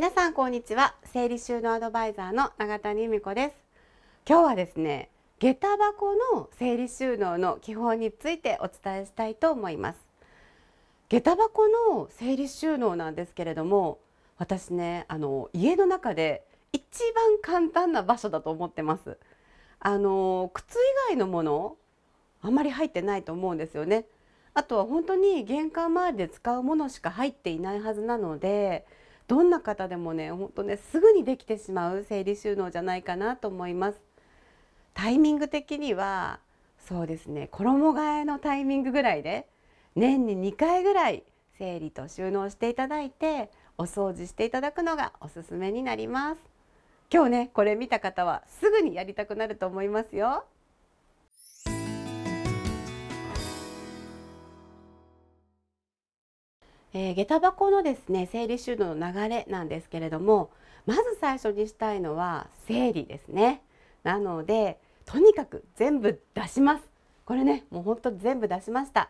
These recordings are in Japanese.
皆さんこんにちは整理収納アドバイザーの永谷由美子です今日はですね下駄箱の整理収納の基本についてお伝えしたいと思います下駄箱の整理収納なんですけれども私ねあの家の中で一番簡単な場所だと思ってますあの靴以外のものあまり入ってないと思うんですよねあとは本当に玄関周りで使うものしか入っていないはずなのでどんな方でもね本当ねすぐにできてしまう生理収納じゃないかなと思います。タイミング的にはそうですね衣替えのタイミングぐらいで年に2回ぐらい整理と収納していただいてお掃除していただくのがおすすめになります今日ねこれ見た方はすぐにやりたくなると思いますよえー、下駄箱のですね整理収納の流れなんですけれどもまず最初にしたいのは整理ですねなのでとにかく全部出しますこれねもうほんと全部出しました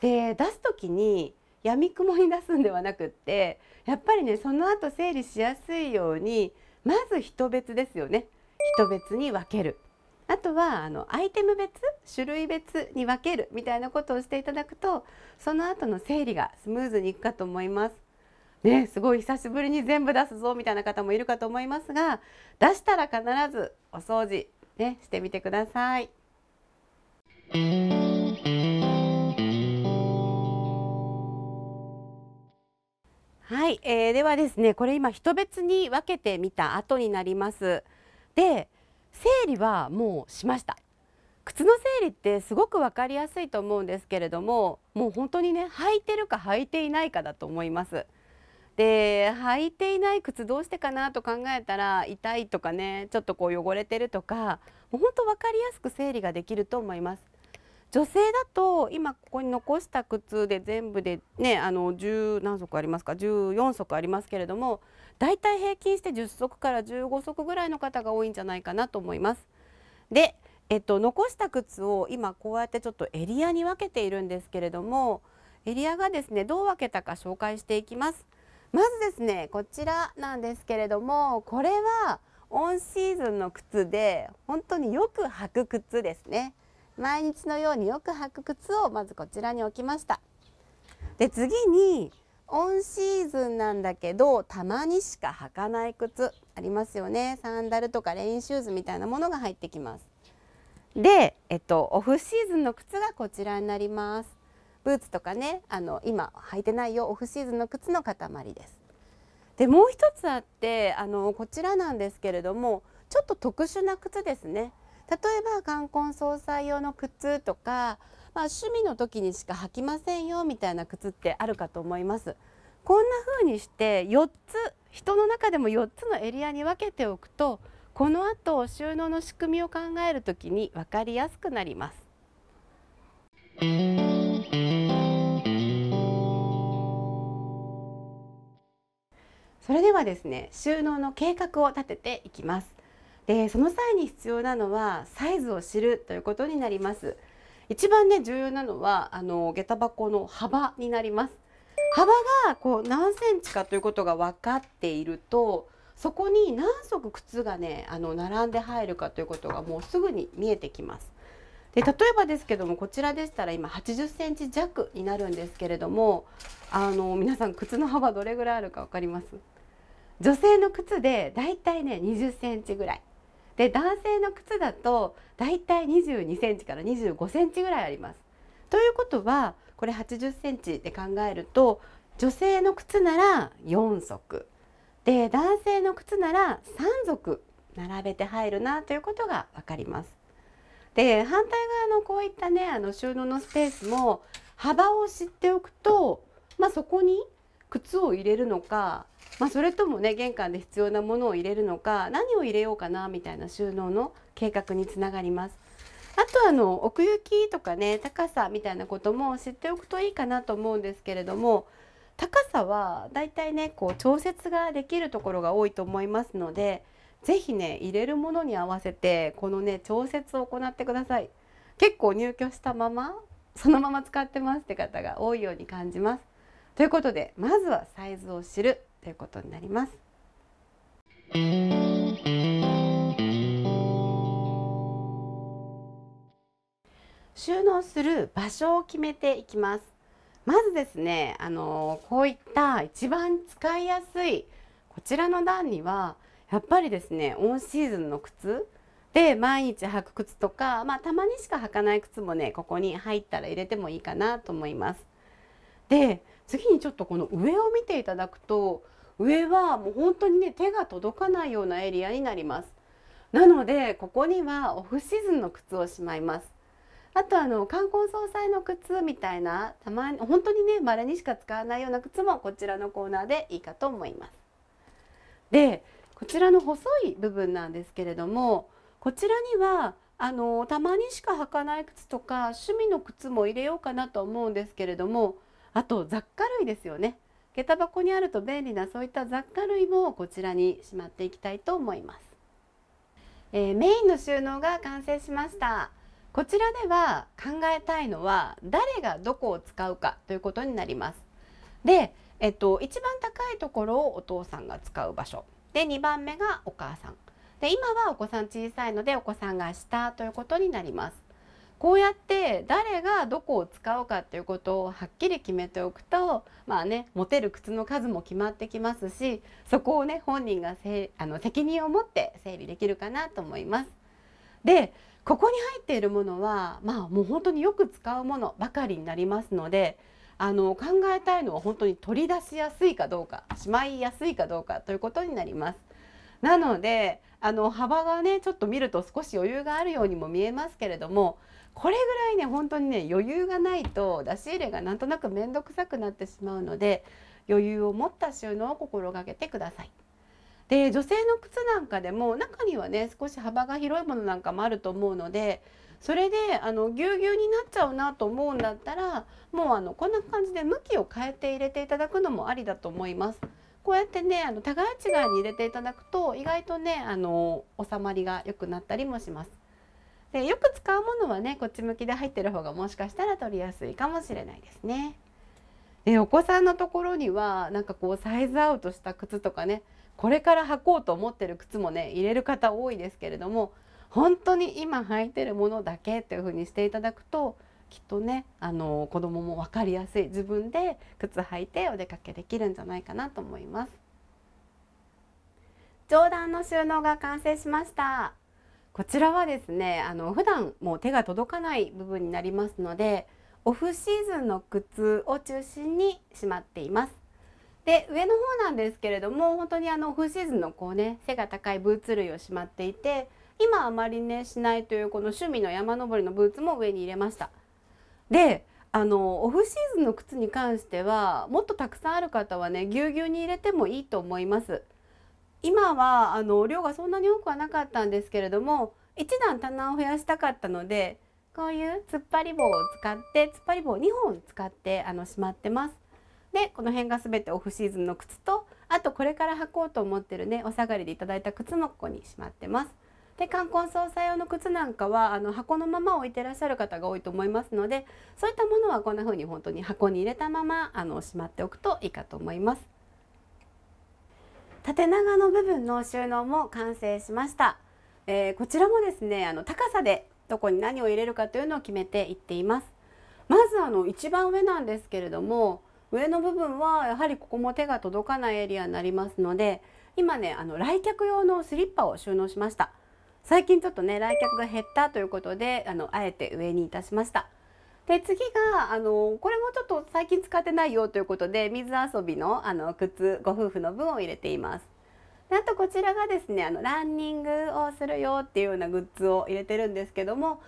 で出す時にやみくもに出すんではなくってやっぱりねその後整理しやすいようにまず人別ですよね人別に分けるあとはあのアイテム別種類別に分けるみたいなことをしていただくとその後の整理がスムーズにいくかと思います。ね、すごい久しぶりに全部出すぞみたいな方もいるかと思いますが出したら必ずお掃除、ね、してみてください。はい、えー、ではですねこれ今人別に分けてみた後になります。で整理はもうしました靴の整理ってすごく分かりやすいと思うんですけれどももう本当にね履いてるか履いていないかだと思います。で履いていない靴どうしてかなと考えたら痛いとかねちょっとこう汚れてるとかもう本当分かりやすく整理ができると思います。女性だと今ここに残した靴で全部でねあの10何足ありますか14足ありますけれどもだいたい平均して10足から15足ぐらいの方が多いんじゃないかなと思います。で、えっと、残した靴を今こうやってちょっとエリアに分けているんですけれどもエリアがですねどう分けたか紹介していきます。まずですねこちらなんですけれどもこれはオンシーズンの靴で本当によく履く靴ですね毎日のようによく履く靴をまずこちらに置きましたで次にオンシーズンなんだけどたまにしか履かない靴ありますよねサンダルとかレインシューズみたいなものが入ってきますで、えっと、オフシーズンの靴がこちらになりますブーツとかねあの今履いてないよオフシーズンの靴の塊ですでもう一つあってあのこちらなんですけれどもちょっと特殊な靴ですね例えば冠婚葬祭用の靴とかまあ、趣味の時にしか履きませんよみたいな靴ってあるかと思います。こんな風にして4つ人の中でも4つのエリアに分けておくとこの後収納の仕組みを考える時に分かりやすくなります。それではですね収納の計画を立てていきます。でその際に必要なのはサイズを知るということになります。一番ね重要なのはあの下駄箱の幅になります幅がこう何センチかということが分かっているとそこに何足靴がねあの並んで入るかということがもうすぐに見えてきますで例えばですけどもこちらでしたら今80センチ弱になるんですけれどもあの皆さん靴の幅どれぐらいあるか分かります女性の靴でだいたいね20センチぐらいで男性の靴だとだいたい22センチから25センチぐらいあります。ということはこれ80センチで考えると女性の靴なら4足で男性の靴なら3足並べて入るなということが分かります。で反対側のこういったねあの収納のスペースも幅を知っておくと、まあ、そこに靴を入れるのかまあ、それともね玄関で必要なものを入れるのか何を入れようかなみたいな収納の計画につながります。あとあの奥行きとかね高さみたいなことも知っておくといいかなと思うんですけれども高さはだいたいねこう調節ができるところが多いと思いますので是非ね入れるものに合わせてこのね調節を行ってください。結構入居したままそのまま使ってますって方が多いように感じます。ということでまずはサイズを知るということになります。収納する場所を決めていきます。まずですね、あのこういった一番使いやすいこちらの段にはやっぱりですねオンシーズンの靴で毎日履く靴とか、まあ、たまにしか履かない靴もねここに入ったら入れてもいいかなと思います。で次にちょっとこの上を見ていただくと上はもう本当にね手が届かないようなエリアになりますなのでここにはオフシーズンの靴をしまいますあとあの冠婚葬祭の靴みたいなたまに本当にねまれにしか使わないような靴もこちらのコーナーでいいかと思いますでこちらの細い部分なんですけれどもこちらにはあのたまにしか履かない靴とか趣味の靴も入れようかなと思うんですけれどもあと雑貨類ですよね下駄箱にあると便利なそういった雑貨類もこちらにしまっていきたいと思います、えー、メインの収納が完成しましたこちらでは考えたいのは誰がどこを使うかということになりますで、えっと、一番高いところをお父さんが使う場所で2番目がお母さんで今はお子さん小さいのでお子さんが下ということになりますこうやって誰がどこを使うかっていうことをはっきり決めておくとまあね持てる靴の数も決まってきますしそこをね本人がせあの責任を持って整理できるかなと思います。でここに入っているものはまあもう本当によく使うものばかりになりますのであの考えたいのは本当に取り出しやすいかどうかしまいやすいかどうかということになります。なのであの幅がねちょっと見ると少し余裕があるようにも見えますけれどもこれぐらいね本当にね余裕がないと出し入れがなんとなく面倒くさくなってしまうので余裕を持った収納を心がけてください。で女性の靴なんかでも中にはね少し幅が広いものなんかもあると思うのでそれであのぎゅうぎゅうになっちゃうなと思うんだったらもうあのこんな感じで向きを変えて入れていただくのもありだと思います。こうやってねあの互い違いに入れていただくと意外とねあの収まりが良くなったりもします。でよく使うものはねこっち向きで入ってる方がもしかしたら取りやすいかもしれないですね。でお子さんのところにはなんかこうサイズアウトした靴とかねこれから履こうと思ってる靴もね入れる方多いですけれども本当に今履いてるものだけという風にしていただくときっとねあの子供も分かりやすい自分で靴履いてお出かけできるんじゃないかなと思います上段の収納が完成しましたこちらはですねあの普段もう手が届かない部分になりますのでオフシーズンの靴を中心にしまっていますで上の方なんですけれども本当にあのオフシーズンのこうね背が高いブーツ類をしまっていて今あまりねしないというこの趣味の山登りのブーツも上に入れましたであのオフシーズンの靴に関してはもっとたくさんある方はねぎゅうぎゅうに入れてもいいと思います。今はあの量がそんなに多くはなかったんですけれども1段棚を増やしたかったのでこういう突っ張り棒を使って突っ張り棒2本使ってあのしまってます。でこの辺が全てオフシーズンの靴とあとこれから履こうと思ってるねお下がりでいただいた靴もここにしまってます。で冠婚葬祭用の靴なんかはあの箱のまま置いてらっしゃる方が多いと思いますのでそういったものはこんな風に本当に箱に入れたままあのしまっておくといいかと思います。縦長の部分の収納も完成しました、えー、こちらもですねあの高さでどこに何を入れるかというのを決めていっていますまずあの一番上なんですけれども上の部分はやはりここも手が届かないエリアになりますので今ねあの来客用のスリッパを収納しました最近ちょっとね来客が減ったということであのあえて上にいたしました。で次があのこれもちょっと最近使ってないよということで水遊びのあの靴ご夫婦の分を入れています。であとこちらがですねあのランニングをするよっていうようなグッズを入れてるんですけども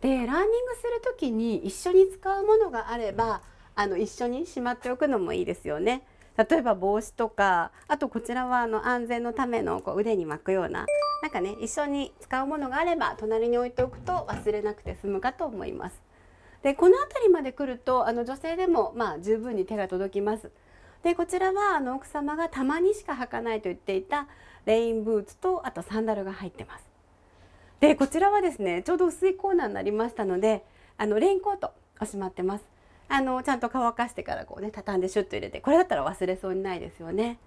でランニングする時に一緒に使うものがあればあの一緒にしまっておくのもいいですよね。例えば帽子とかあとこちらはあの安全のためのこう腕に巻くようななんかね一緒に使うものがあれば隣に置いておくと忘れなくて済むかと思います。でこの辺りまで来るとあの女性でもまあ十分に手が届きます。でこちらはあの奥様がたまにしか履かないと言っていたレインブーツとあとサンダルが入ってます。でこちらはですねちょうど薄いコーナーになりましたのであのレインコートをしまってます。あのちゃんと乾かしてからこうね畳んでシュッと入れてこれだったら忘れそうにないですよね。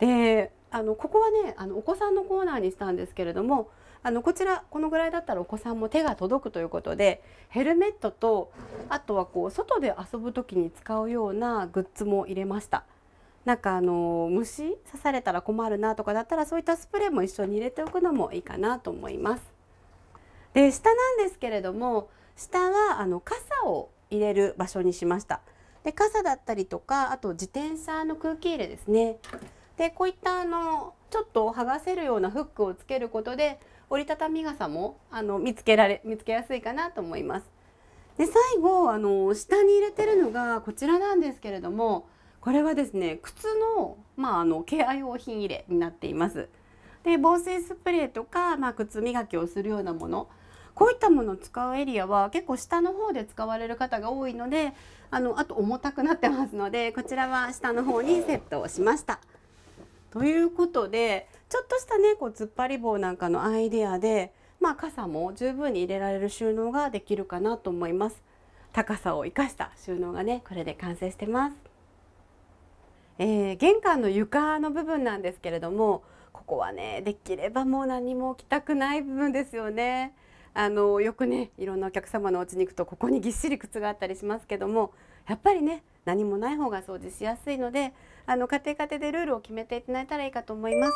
であのここはねあのお子さんのコーナーにしたんですけれどもあのこちらこのぐらいだったらお子さんも手が届くということでヘルメットとあとはこう外で遊ぶ時に使うようなグッズも入れました。なんかあの虫刺されたら困るなとかだったらそういったスプレーも一緒に入れておくのもいいかなと思います。で下なんですけれども下はあの傘を入れる場所にしましたで傘だったりとかあと自転車の空気入れですねでこういったあのちょっと剥がせるようなフックをつけることで折りたたみ傘もあの見つけられ見つけやすいかなと思いますで最後あの下に入れてるのがこちらなんですけれどもこれはですね靴の,、まあ、あのケア用品入れになっていますで防水スプレーとか、まあ、靴磨きをするようなものこういったものを使うエリアは結構下の方で使われる方が多いのであのあと重たくなってますのでこちらは下の方にセットをしました。ということでちょっとしたねこう突っ張り棒なんかのアイデアで、まあ、傘も十分に入れられる収納ができるかなと思います。高さを生かした収納がねこれで完成してます、えー、玄関の床の部分なんですけれどもここはねできればもう何も置きたくない部分ですよねあのよくねいろんなお客様のお家に行くとここにぎっしり靴があったりしますけどもやっぱりね何もない方が掃除しやすいのであの家庭家庭でルールを決めていただいたらいいかと思います。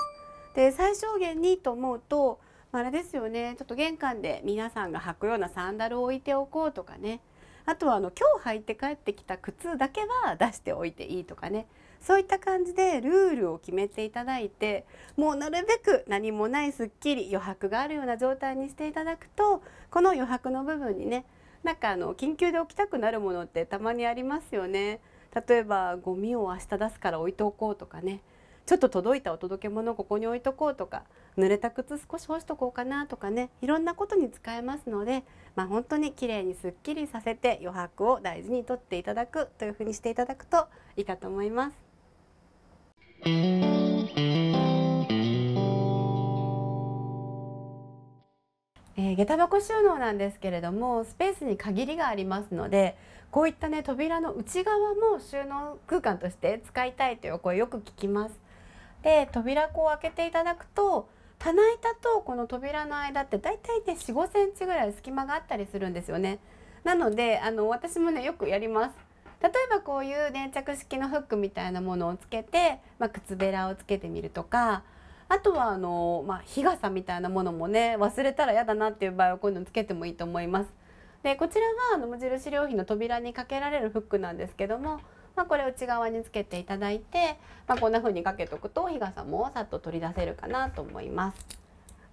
で最小限にと思うとあれですよねちょっと玄関で皆さんが履くようなサンダルを置いておこうとかねあとはあの今日履いて帰ってきた靴だけは出しておいていいとかねそういった感じでルールを決めていただいてもうなるべく何もないすっきり余白があるような状態にしていただくとこの余白の部分にねなんかあの緊急で置きたくなるものってたまにありますよね。例えばゴミを明日出すから置いておこうとかねちょっと届いたお届け物をここに置いとこうとか濡れた靴少し干しとこうかなとかねいろんなことに使えますので、まあ、本当に綺麗にすっきりさせて余白を大事にとっていただくというふうにしていただくといいかと思います。えー、下駄箱収納なんですけれどもスペースに限りがありますのでこういったね扉の内側も収納空間として使いたいという声よく聞きます。で扉こう開けていただくと棚板とこの扉の間ってだいたいね4 5センチぐらい隙間があったりするんですよね。なのであの私もねよくやります。例えばこういう粘着式のフックみたいなものをつけて、まあ、靴べらをつけてみるとかあとはあの、まあ、日傘みたいなものもね忘れたら嫌だなっていう場合はこういうのつけてもいいと思います。でこちらはあの無印良品の扉にかけられるフックなんですけども、まあ、これを内側につけていただいて、まあ、こんな風にかけておくと日傘もさっと取り出せるかなと思います。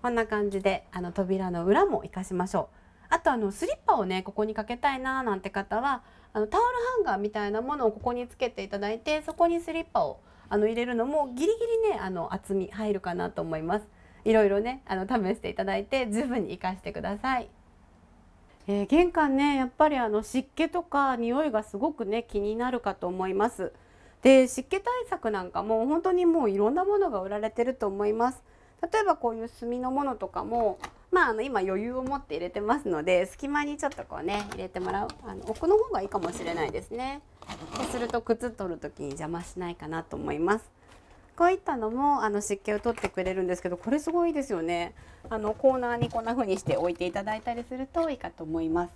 こんな感じであの扉の裏も活かしましょう。あとあのスリッパをねここにかけたいななんて方はあのタオルハンガーみたいなものをここにつけていただいてそこにスリッパをあの入れるのもギリギリねあの厚み入るかなと思います。いろいろねあの試していただいて十分に活かしてください。えー、玄関ねやっぱりあの湿気とか匂いがすごくね気になるかと思います。で湿気対策なんかも本当にもういろんなものが売られてると思います。例えばこういう炭のものとかもまあ、あの今余裕を持って入れてますので隙間にちょっとこうね入れてもらうあの奥の方がいいかもしれないですねそうすると靴取る時に邪魔しないかなと思いますこういったのもあの湿気を取ってくれるんですけどこれすごいですよねあのコーナーにこんな風にして置いていただいたりするといいかと思います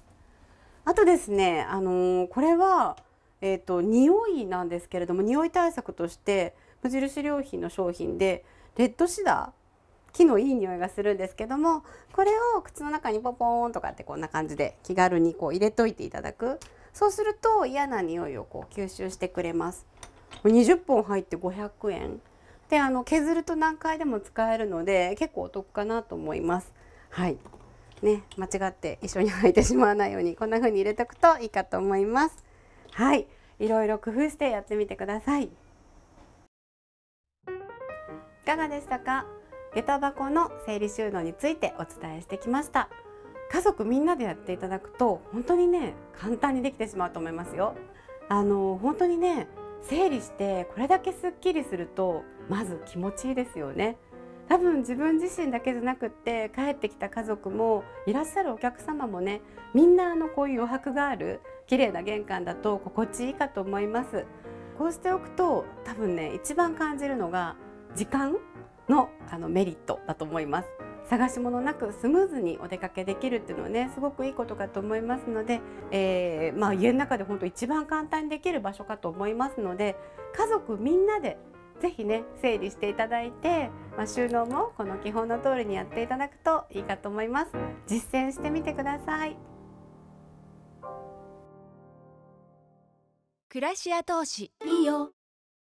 あとですねあのー、これはえっ、ー、と匂いなんですけれども匂い対策として無印良品の商品でレッドシダー木のいい匂いがするんですけどもこれを口の中にポポーンとかってこんな感じで気軽にこう入れといていただくそうすると嫌な匂いをこう吸収してくれます20本入って500円であの削ると何回でも使えるので結構お得かなと思いますはいね間違って一緒に履いてしまわないようにこんな風に入れておくといいかと思いますはいいろいろ工夫してやってみてくださいいかがでしたか下駄箱の整理収納についてお伝えしてきました家族みんなでやっていただくと本当にね簡単にできてしまうと思いますよあの本当にね整理してこれだけすっきりするとまず気持ちいいですよね多分自分自身だけじゃなくって帰ってきた家族もいらっしゃるお客様もねみんなあのこういう余白がある綺麗な玄関だと心地いいかと思いますこうしておくと多分ね一番感じるのが時間のあのメリットだと思います。探し物なくスムーズにお出かけできるっていうのはねすごくいいことかと思いますので、えー、まあ、家の中で本当一番簡単にできる場所かと思いますので家族みんなで是非ね整理していただいて、まあ、収納もこの基本の通りにやっていただくといいかと思います。実践してみてください暮らし後投資いいよ